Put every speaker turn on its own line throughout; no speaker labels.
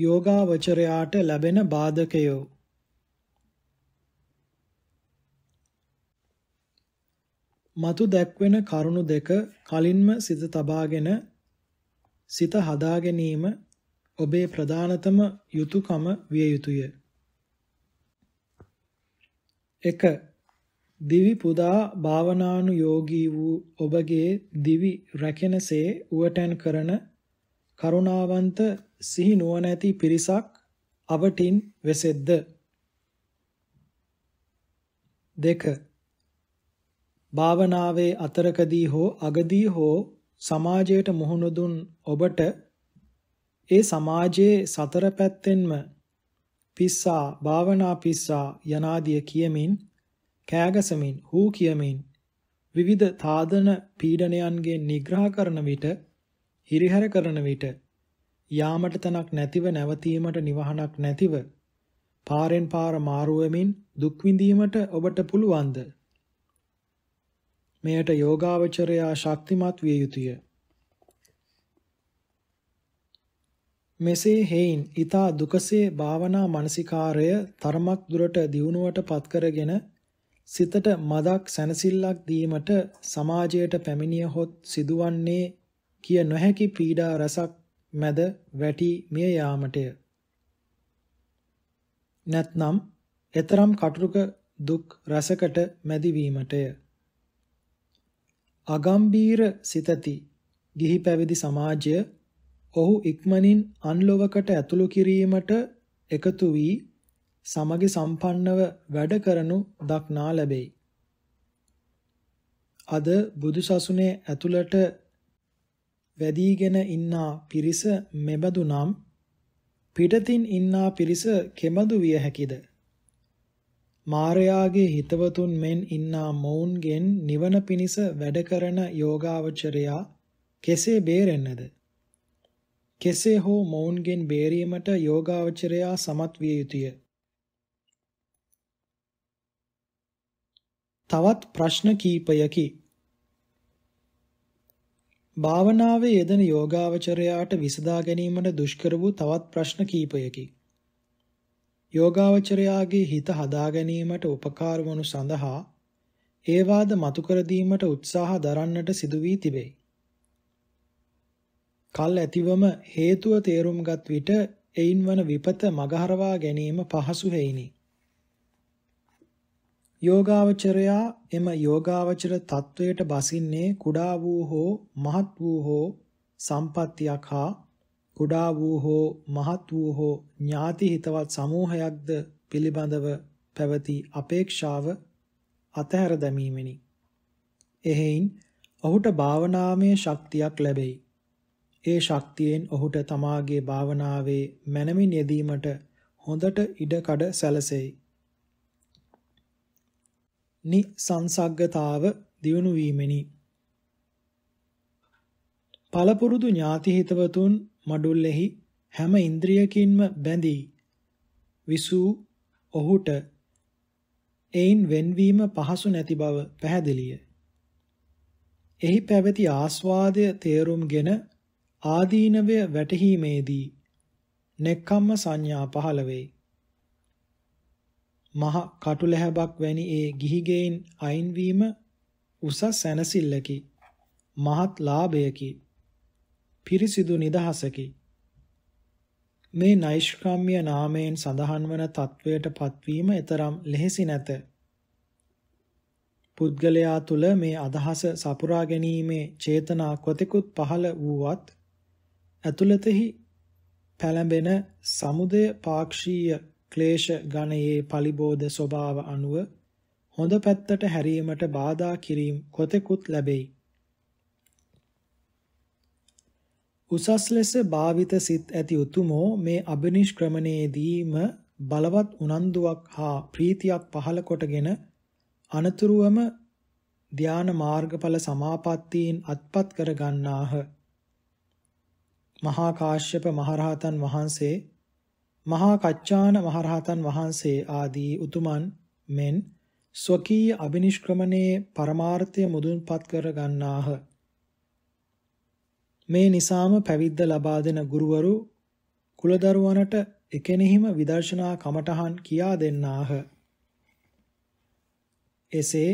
යෝගාවචරයාට ලැබෙන බාධකයෝ මතු දැක්වෙන කරුණු දෙක කලින්ම සිත තබාගෙන සිත හදා ගැනීම ඔබේ ප්‍රධානතම යුතුයකම විය යුතුය. 1. දිවි පුදා භාවනානුයෝගී වූ ඔබගේ දිවි රැකෙනසේ උවටන් කරන කරුණාවන්ත සිහි නුවණැති පිරිසක් අවටින් වෙසෙද්ද දෙක භාවනාවේ අතරකදී හෝ අගදී හෝ සමාජයට මුහුණ දුන් ඔබට ඒ සමාජයේ සතර පැත්තෙන්ම පිස්සා භාවනා පිස්සා යනාදිය කියමින් කෑගසමින් හූ කියමින් විවිධ තාදන පීඩනයන්ගෙන් නිග්‍රහ කරන විට හිරිහැර කරන විට යාමට තනක් නැතිව නැවතීමට නිවහනක් නැතිව පාරෙන් පාර මාරුවමින් දුක් විඳීමට ඔබට පුළුවන්ද? මෙයට යෝගාවචරයා ශක්තිමත් විය යුතුය. මෙසේ හේයින් ඊතා දුකසේ භාවනා මානසිකාරය තරමක් දුරට දියුණුවට පත්කරගෙන සිතට මදක් සැනසෙල්ලක් දීමට සමාජයට පැමිණිය හොත් සිදුවන්නේ කිය නොහැකි පීඩා රසක් මැද වැටි මිය යාමටය. නැත්නම් එතරම් කටුක දුක් රසකට මැදි වීමටය. අගම්බීර සිතති ගිහි පැවිදි සමාජය ඔහු ඉක්මනින් අන්ලොවකට ඇතුළු කිරීමට එකතු වී සමගි සම්පන්නව වැඩ කරනු දක්නා ලැබෙයි. අද බුදුසසුනේ ඇතුළට වැදීගෙන ඉන්නා පිරිස මෙබඳු නම් පිටතින් ඉන්නා පිරිස කෙබඳු විය හැකිද? මාරයාගේ හිතවතුන් මෙන් ඉන්නා මොවුන්ගෙන් නිවන පිණිස වැඩ කරන යෝගාවචරයා කෙසේ බේරෙන්නද? කෙසේ හෝ මොවුන්ගෙන් බේරීමට යෝගාවචරයා සමත් විය යුතුය. තවත් ප්‍රශ්න කීපයකි. භාවනාවේ යෙදෙන යෝගාවචරයාට විසදා ගැනීමට දුෂ්කර වූ තවත් ප්‍රශ්න කීපයකි. යෝගාවචරයාගේ හිත හදා ගැනීමට උපකාර වනු සඳහා ඒවාද මතු කර දීමට උත්සාහ දරන්නට සිදු වී තිබේ. කල් ඇතිවම හේතුව තේරුම්ගත් විට එයින් වන විපත මගහරවා ගැනීම පහසු වෙයිනි. යෝගාවචරයා එම යෝගාවචර තත්වයට බසින්නේ කුඩා වූ හෝ මහත් වූ හෝ සම්පත්තියක් හා කුඩා වූ හෝ මහත් වූ හෝ ඥාති හිතවත් සමූහයක්ද පිළිබඳව පැවති අපේක්ෂාව අතහැර දැමීමෙනි. එහෙයින් ඔහුට භාවනාමය ශක්තියක් ලැබෙයි. ඒ ශක්තියෙන් ඔහුට තමාගේ භාවනාවේ මැනමින් යෙදීමට හොඳට ඉඩකඩ සැලසෙයි. නිසංසග්ගතාව දියුණු වීමෙනි. පළපුරුදු ඥාති හිතවතුන් මඩුල්ලෙහි හැම ඉන්ද්‍රියකින්ම බැඳී විසූ ඔහුට එයින් වෙන්වීම පහසු නැති බව පැහැදිලිය. එහි පැවති ආස්වාදය තේරුම්ගෙන ආදීනවය වැටහීමේදී නෙක්ඛම්ම සංඥා පහළ වෙයි. මහ කටුලැහැබක් වැනි ඒ ගිහිගෙයින් අයින්වීම උසස් සැනසෙල්ලකි. මහත් ලාභයකි. පිරිසිදු නිදහසකි. මේ නෛෂ්ක්‍රම්‍ය නාමයෙන් සඳහන් වන තත්වයට පත්වීම එතරම් ලෙහෙසි නැත. පුද්ගලයා තුල මේ අදහස සපුරා ගැනීමේ චේතනා කොතෙකුත් පහළ වූවත් ඇතුළතෙහි පැළඹෙන samudaya පාක්ෂීය ක්ලේශ ඝනයේ පලිබෝධ ස්වභාව අනුව හොඳ පැත්තට හැරීමට බාධා කිරීම කොතෙකුත් ලැබෙයි. උසස් ලෙස භාවිත සිත් ඇති උතුමෝ මේ අබිනිෂ්ක්‍රමණයේදීම බලවත් උනන්දුවක් හා ප්‍රීතියක් පහළ කොටගෙන අනතුරුවම ධාන මාර්ගඵල සමාපත්තීන් අත්පත් කර ගන්නාහ. මහා කාශ්‍යප මහරහතන් වහන්සේ මහා කච්චාන මහරහතන් වහන්සේ ආදී උතුමන් මෙන් ස්වකීය අබිනිෂ්ක්‍රමණයේ පරමාර්ථය මුදුන්පත් කර ගන්නාහ. මේ නිසාම පැවිද්ද ලබා දෙන ගුරුවරු කුලදරුවනට එකෙනෙහිම විදර්ශනා කමටහන් කියා දෙන්නාහ. එසේ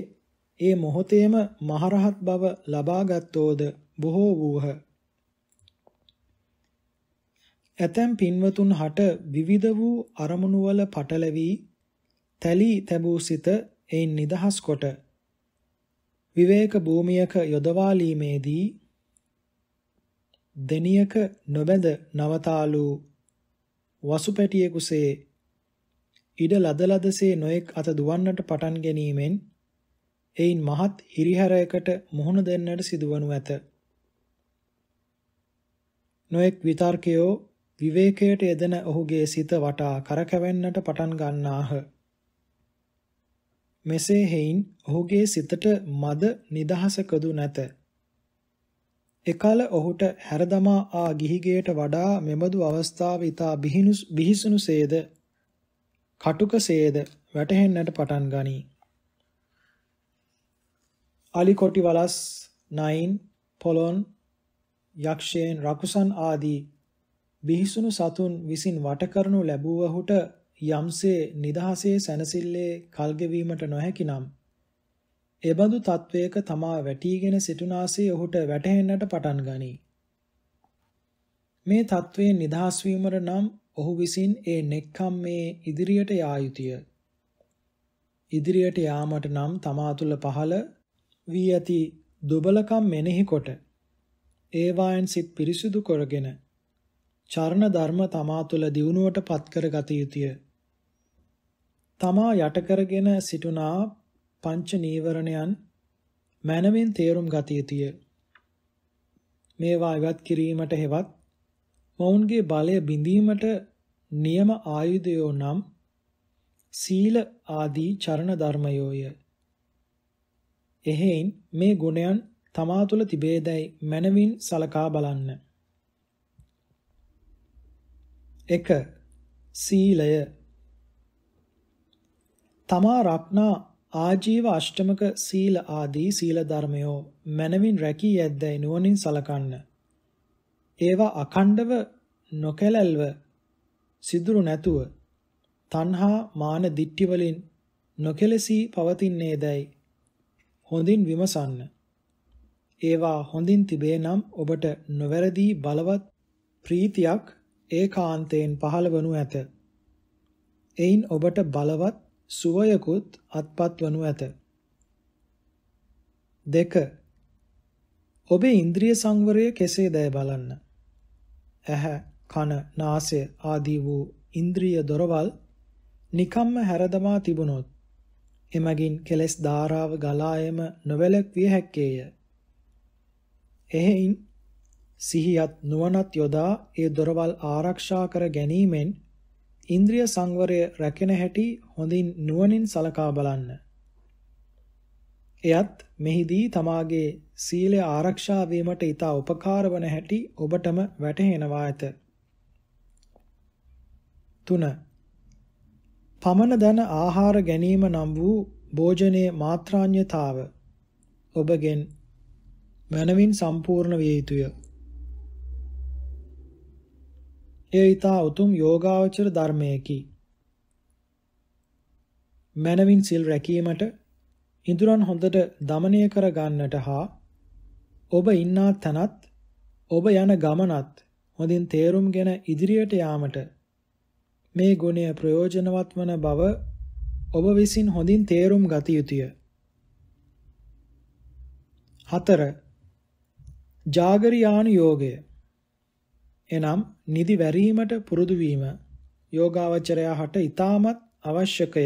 ඒ මොහොතේම මහරහත් බව ලබාගත්තෝද බොහෝ වූහ. ඇතැම් පින්වතුන් හට විවිධ වූ අරමුණු වල පටලැවි තැලි තැබූ සිත එයින් නිදහස් කොට විවේක භූමියක යොදවාලීමේදී දෙනියක නොබැඳ නවතාලු වසුපැටියෙකුසේ ඉඩ ලදලදසේ නොයෙක් අත දුවන්නට පටන් ගැනීමෙන් එයින් මහත් හිරිහැරයකට මුහුණ දෙන්නට සිදුවනු ඇත. නොයෙක් විතර්කයෝ විවේකයට යෙදෙන ඔහුගේ සිත වටා කරකැවෙන්නට පටන් ගන්නාහ. මෙසේ හේයින් ඔහුගේ සිතට මද නිදහසකදු නැත. එකල ඔහුට හැරදමා ආ ගිහිගයට වඩා මෙබඳු අවස්ථාව ඉතා බිහිසුණුසේද කටුකසේද වැටහෙන්නට පටන් ගනී. අලිකොටි වලස් නයින් පොලොන් යක්ෂයෙන් රකුසන් ආදී බිහිසුණු සතුන් විසින් වටකරනු ලැබුවහුට යම්සේ නිදහසේ සැනසille කල්ගෙවීමට නොහැකිනම් එබඳු තත්වයක තමා වැටීගෙන සිටුනාසේ ඔහුට වැටහෙන්නට පටන් ගනී. මේ තත්වයෙන් නිදහස් වීමට නම් ඔහු විසින් ඒ නෙක්ඛම් මේ ඉදිරියට යා යුතුය. ඉදිරියට යාමට නම් තමා තුළ පහළ වී ඇති දුබලකම් මෙනෙහි කොට ඒවායින් සිත් පිරිසුදු කරගෙන චර්ණ ධර්ම තමා තුළ දියුණුවට පත් කරගත යුතුය. තමා යට කරගෙන සිටුනා පංච නීවරණයන් මනමින් තේරුම් ගත යුතුය. මේවා ඉවත් කිරීමට හෙවත් මොවුන්ගේ බලය බිඳීමට නියම ආයුධයෝ නම් සීල ආදී චරණ ධර්මයෝය. එහෙයින් මේ ගුණයන් තමා තුළ තිබේදැයි මනමින් සලකා බලන්න. 1. සීලය තමා රක්නා ආජීව අෂ්ටමක සීල ආදී සීල ධර්මයෝ මනමින් රැකී ඇද්දැයි නුවණින් සලකන්න. ඒවා අඛණ්ඩව නොකැලැල්ව සිදුරු නැතුව තණ්හා මාන දිට්ටි වලින් නොකැලසී පවතින්නේදයි හොඳින් විමසන්න. ඒවා හොඳින් තිබේ නම් ඔබට නොවැරදී බලවත් ප්‍රීතියක් ඒකාන්තයෙන් පහළ වනු ඇත. එයින් ඔබට බලවත් සුවයකුත් අත්පත් වනු ඇත. 2. ඔබේ ඉන්ද්‍රිය සංවරය කෙසේදයි බලන්න. ඇහැ, කන, නාසය ආදී වූ ඉන්ද්‍රිය දොරවල් නිකම්ම හැරදමා තිබුණොත් එමගින් කෙලස් ධාරාව ගලායම නොවැළක්විය හැක්කේය. එහෙයින් සිහියත් නුවණත් යොදා ඒ දොරවල් ආරක්ෂා කර ගැනීමෙන් ඉන්ද්‍රිය සංවරය රැකෙන හැටි හොඳින් නුවණින් සලකා බලන්න. එයත් මෙහිදී තමාගේ සීලය ආරක්ෂා වීමට ඊට උපකාර වන හැටි ඔබටම වැටහෙනවා ඇත. 3. පමණ දන ආහාර ගැනීම නම් වූ භෝජනයේ මාත්‍රාන්‍යතාව ඔබගෙන් මනමින් සම්පූර්ණ විය යුතුය. එය ඊතා උතුම් යෝගාවචර ධර්මයකි. මනවින් සිල් රැකීමට ඉඳුරන් හොඳට দমনය කර ගන්නට හා ඔබ ඉන්නා තැනත් ඔබ යන ගමනත් හොඳින් තේරුම්ගෙන ඉදිරියට යාමට මේ ගුණය ප්‍රයෝජනවත් වන බව ඔබ විසින් හොඳින් තේරුම් ගත යුතුය. 4. ජාගරියානු යෝගය එනම් නිදි වැරීමට පුරුදු වීම යෝගාවචරයා හට ඊටමත් අවශ්‍යකය.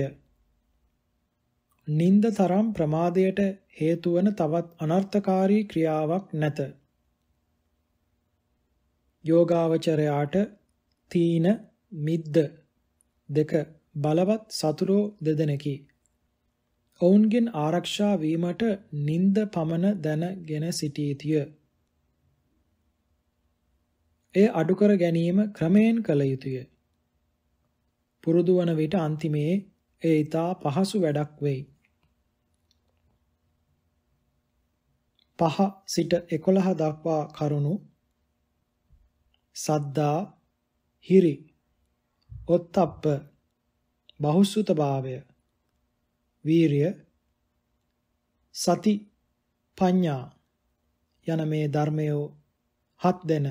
නිନ୍ଦ තරම් ප්‍රමාදයට හේතු වන තවත් අනර්ථකාරී ක්‍රියාවක් නැත. යෝගාවචරයාට තීන මිද්ද දෙක බලවත් සතුරෝ දෙදෙනකි. ඔවුන්ගෙන් ආරක්ෂා වීමට නිନ୍ଦ පමන දැනගෙන සිටීතිය. එය අඩු කර ගැනීම ක්‍රමයෙන් කළ යුතුය. පුරුදු වන විට අන්තිමේ එය ඊටා පහසු වැඩක් වෙයි. පහ සිට 11 දක්වා කරුණු සද්දා හිරි ඔත්තප්ප බහුසුතභාවය වීරිය සති පඤ්ඤා යන මේ ධර්මයෝ හත් දෙන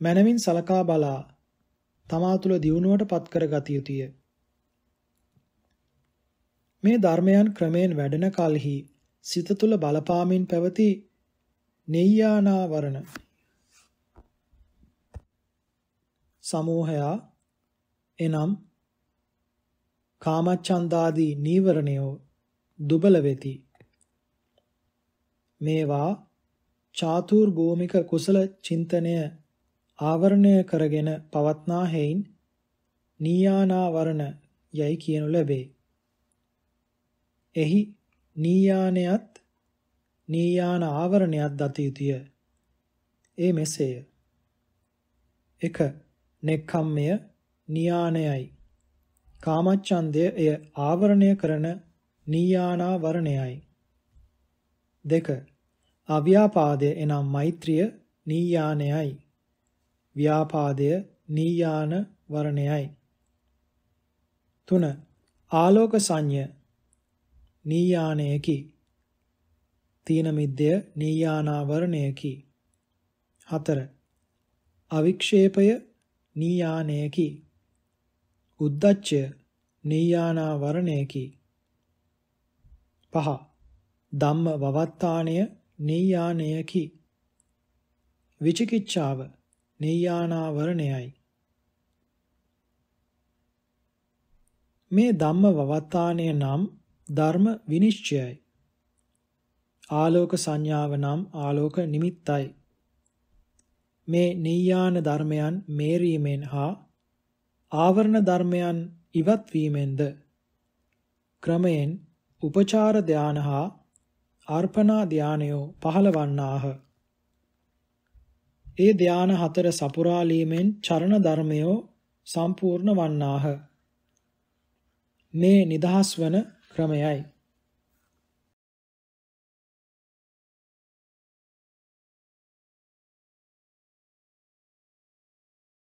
මනමින් සලකා බලා තමා තුළ දියුණුවට පත් කර ගත යුතුය. මේ ධර්මයන් ක්‍රමයෙන් වැඩෙන කලෙහි සිත තුළ බලපාමින් පැවති නෙය්‍යානාවරණ සමෝහයා එනම් කාමච්ඡන්දාදී නීවරණයෝ දුබල වෙති මේවා චාතුර් භූමික කුසල චින්තනය ආවරණය කරගෙන පවත්නා හේයින් නීයානාවරණ යයි කියනු ලැබේ. එහි නීයානයත් නීයාන ආවරණයත් දත යුතුය. ඒ මෙසේය. 1. නෙක්ඛම්මය නියානයයි. කාමච්ඡන්දය එය ආවරණය කරන නීයානා වරණයයි. 2. අව්‍යාපාදය එනම් මෛත්‍රිය නීයානයයි. ව්‍යාපාදය නීයාන වර්ණයයි. 3. ආලෝක සංඤ්‍ය නීයානයකි. තීන මිද්දය නීයානාවරණයකි. 4. අවික්ෂේපය නීයානයකි. උද්දච්චය නීයානාවරණයකි. 5. ධම්ම වවත්තාණය නීයානයකි. විචිකිච්ඡාව නෙය්‍යානාවරණයයි. මේ ධම්ම වවත්තානය නම් ධර්ම විනිශ්චයයි. ආලෝක සංඥාව නම් ආලෝක නිමිත්තයි. මේ නෙය්‍යාන ධර්මයන් මේරීමෙන් හා ආවරණ ධර්මයන් ඉවත් වීමෙන්ද ක්‍රමයෙන් උපචාර ධාන හා අර්පණා ධානයෝ පහළවන්නාහ. ඒ ධාන හතර සපුරාලීමෙන් චරණ ධර්මයෝ සම්පූර්ණ වන්නාහ. මේ නිදහස් වන ක්‍රමයයි.